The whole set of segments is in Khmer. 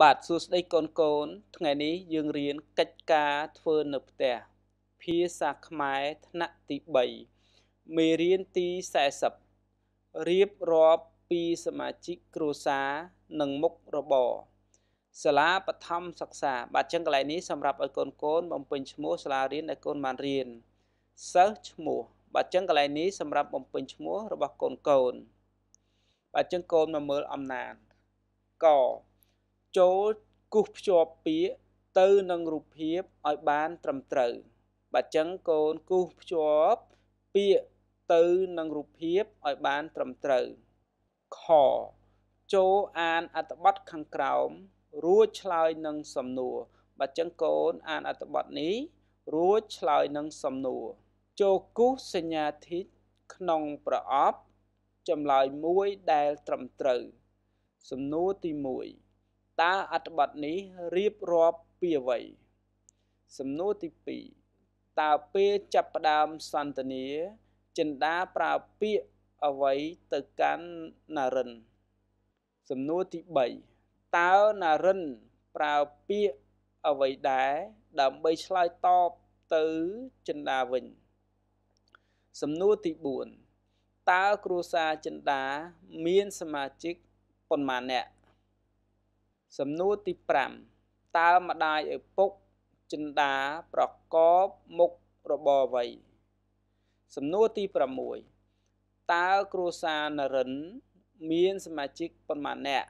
បាទសួស្តីកូនកូនថ្ងៃនេះយើងរៀនកិច្ចការធ្វើនៅផ្ទះភាសាខ្មែរថ្នាក់ទី3មេរៀនទី40រៀបរាប់ពីសមាជិកគ្រួសារនិងមុខរបរសាលាបឋមសិក្សាបាទចឹងកន្លែងនេះសម្រាប់ឲ្យកូនកូនបំពេញឈ្មោះសាលារៀនដែលកូនបានរៀនសិស្សឈ្មោះ បាទចឹងកន្លែងនេះសម្រាប់បំពេញឈ្មោះរបស់កូនកូន បាទចឹងកូនមកមើលអំណាចកចូលគូសភ្ជាប់ពាក្យទៅនឹងរូបភាពឲ្យបានត្រឹមត្រូវបាទចឹងកូនគូសភ្ជាប់ពាក្យទៅនឹងរូបភាពឲ្យបានត្រឹមត្រូវខចូលអានអត្ថបទខាងក្រោមរួចឆ្លើយនឹងសំណួរបាទចឹងកូនអានអត្ថបទនេះ រួចឆ្លើយនឹងសំណួរចូលគូសសញ្ញាធិក្នុងប្រអប់ចម្លើយមួយដែលត្រឹមត្រូវសំណួរទី1តើអត្ថបទនេះរៀបរាប់ពីអ្វី សំណួរទី2តើពេលចាប់ផ្ដើមសន្ទនាចិន្តាប្រើពាក្យអ្វីទៅកាន់ណារិន សំណួរទី3តើណារិនប្រើពាក្យអ្វីដែរដើម្បីឆ្លើយតបទៅចិន្តាវិញ សំណួរទី4តើគ្រួសារចិន្តាមានសមាជិកប៉ុន្មានអ្នកសំណួរទី5តើម្ដាយឪពុកចិន្តាប្រកបមុខរបរអ្វីសំណួរទី6តើគ្រួសារនរិន មានសមាជិកប៉ុន្មានអ្នក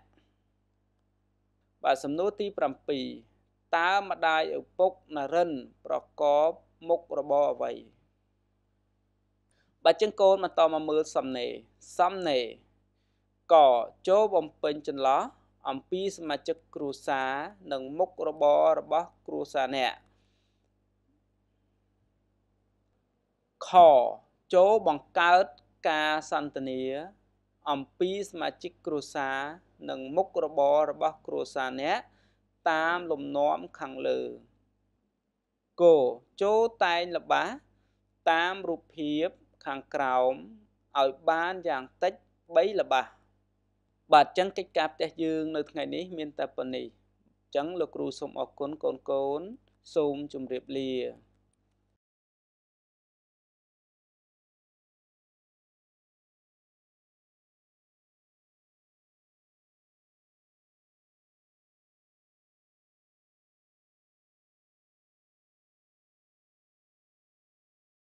បាទសំណួរទី7តើម្ដាយឪពុកនរិន ប្រកបមុខរបរអ្វីបាទចឹងកូនបន្តមកមើលសំណេសំណេកចូលបំពេញចន្លោះអំពីសមាជិកគ្រួសារនិងមុខរបររបស់គ្រួសារអ្នក ខ ចូលបង្កើតការសន្ទនាអំពីសមាជិកគ្រួសារនិងមុខរបររបស់ គ្រួសារអ្នក តាមលំនាំខាងលើគចូលតែងល្បាសតាមរូបភាពខាងក្រោមឲ្យបានយ៉ាងតិច3ល្បាសបាទអញ្ចឹងកិច្ចការផ្ទះយើងនៅថ្ងៃនេះមានតែប៉ុណ្្នេះអញ្ចឹងលោកគ្រូសូមអរគុណកូនកូនសូមជម្រាបលា